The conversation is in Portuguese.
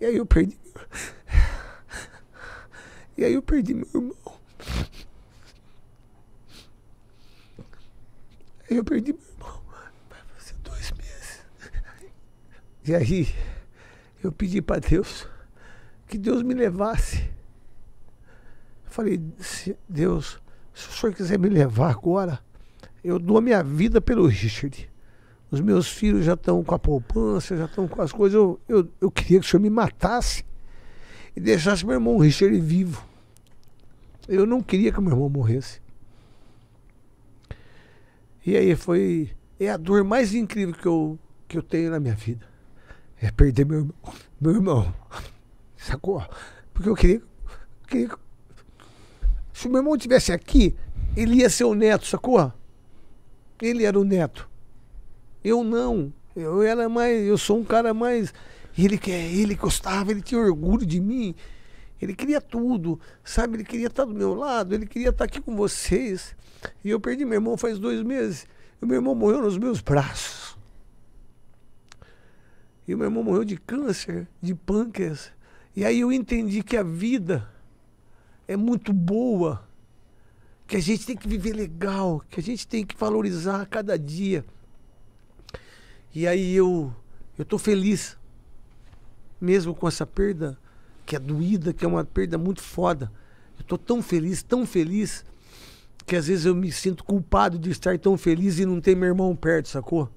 E aí eu perdi. E aí eu perdi meu irmão. Aí eu perdi meu irmão. Vai fazer dois meses. E aí eu pedi para Deus que Deus me levasse. Eu falei, Deus, se o senhor quiser me levar agora, eu dou a minha vida pelo Richard os meus filhos já estão com a poupança, já estão com as coisas. Eu, eu, eu queria que o senhor me matasse e deixasse meu irmão Richard vivo. Eu não queria que meu irmão morresse. E aí foi. É a dor mais incrível que eu, que eu tenho na minha vida. É perder meu irmão. Meu irmão. Sacou? Porque eu queria, eu queria. Se o meu irmão estivesse aqui, ele ia ser o neto, sacou? Ele era o neto. Eu não. Eu era é mais. Eu sou um cara mais. Ele quer, ele gostava, ele tinha orgulho de mim. Ele queria tudo, sabe? Ele queria estar do meu lado, ele queria estar aqui com vocês. E eu perdi meu irmão faz dois meses. E meu irmão morreu nos meus braços. E meu irmão morreu de câncer, de pâncreas. E aí eu entendi que a vida é muito boa, que a gente tem que viver legal, que a gente tem que valorizar a cada dia. E aí eu eu tô feliz mesmo com essa perda que é doída, que é uma perda muito foda. Eu tô tão feliz, tão feliz que às vezes eu me sinto culpado de estar tão feliz e não ter meu irmão perto, sacou?